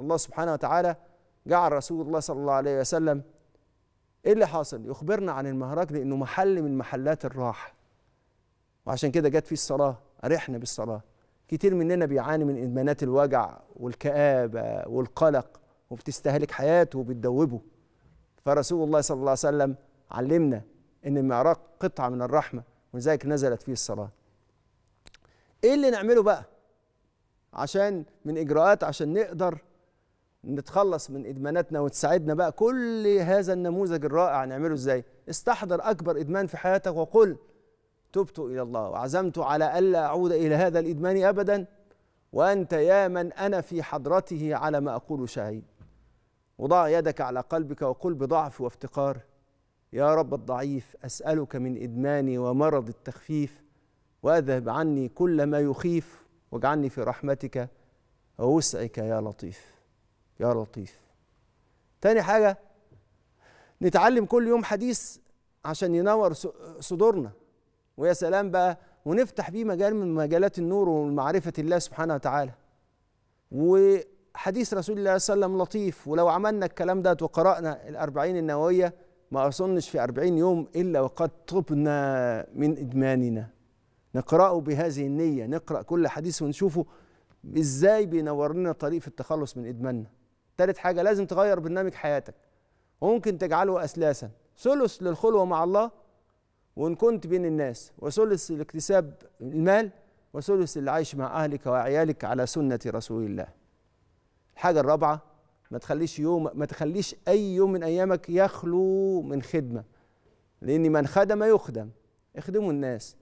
الله سبحانه وتعالى جعل رسول الله صلى الله عليه وسلم ايه اللي حاصل يخبرنا عن المهرج لانه محل من محلات الراحه وعشان كده جت فيه الصلاه ارحنا بالصلاه كتير مننا بيعاني من ادمانات الوجع والكآبه والقلق وبتستهلك حياته وبتدوبه فرسول الله صلى الله عليه وسلم علمنا ان المعراق قطعه من الرحمه ولذلك نزلت فيه الصلاه ايه اللي نعمله بقى عشان من اجراءات عشان نقدر نتخلص من ادماناتنا وتساعدنا بقى كل هذا النموذج الرائع نعمله ازاي استحضر اكبر ادمان في حياتك وقل تبت الى الله وعزمت على الا اعود الى هذا الادمان ابدا وانت يا من انا في حضرته على ما اقول شهيد وضع يدك على قلبك وقل بضعف وافتقار يا رب الضعيف اسالك من ادماني ومرض التخفيف واذهب عني كل ما يخيف واجعلني في رحمتك ووسعك يا لطيف يا لطيف تاني حاجة نتعلم كل يوم حديث عشان ينور صدورنا ويا سلام بقى ونفتح بيه مجال من مجالات النور ومعرفة الله سبحانه وتعالى وحديث رسول الله صلى الله عليه وسلم لطيف ولو عملنا الكلام ده وقرأنا الأربعين النووية ما أظنش في أربعين يوم إلا وقد طبنا من إدماننا نقرأه بهذه النية نقرأ كل حديث ونشوفه إزاي بينور لنا طريق في التخلص من إدماننا تالت حاجه لازم تغير برنامج حياتك وممكن تجعله اثلاثا ثلث للخلوه مع الله وان كنت بين الناس وثلث لاكتساب المال وثلث للعيش مع اهلك وعيالك على سنه رسول الله الحاجه الرابعه ما تخليش يوم ما تخليش اي يوم من ايامك يخلو من خدمه لان من خدم يخدم اخدموا الناس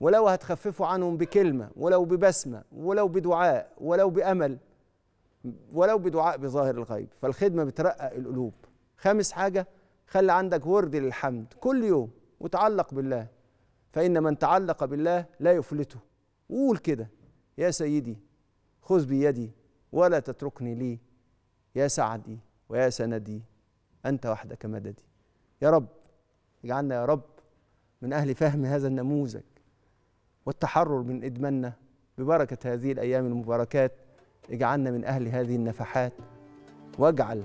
ولو هتخففوا عنهم بكلمه ولو ببسمه ولو بدعاء ولو بامل ولو بدعاء بظاهر الغيب فالخدمه بترقى القلوب خامس حاجه خلي عندك ورد للحمد كل يوم وتعلق بالله فان من تعلق بالله لا يفلته وقول كده يا سيدي خذ بيدي ولا تتركني لي يا سعدي ويا سندي انت وحدك مددي يا رب اجعلنا يا رب من اهل فهم هذا النموذج والتحرر من ادماننا ببركه هذه الايام المباركات اجعلنا من أهل هذه النفحات واجعل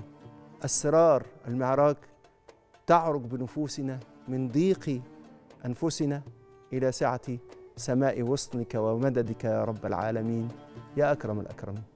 أسرار المعراج تعرج بنفوسنا من ضيق أنفسنا إلى سعة سماء وصلك ومددك يا رب العالمين يا أكرم الأكرمين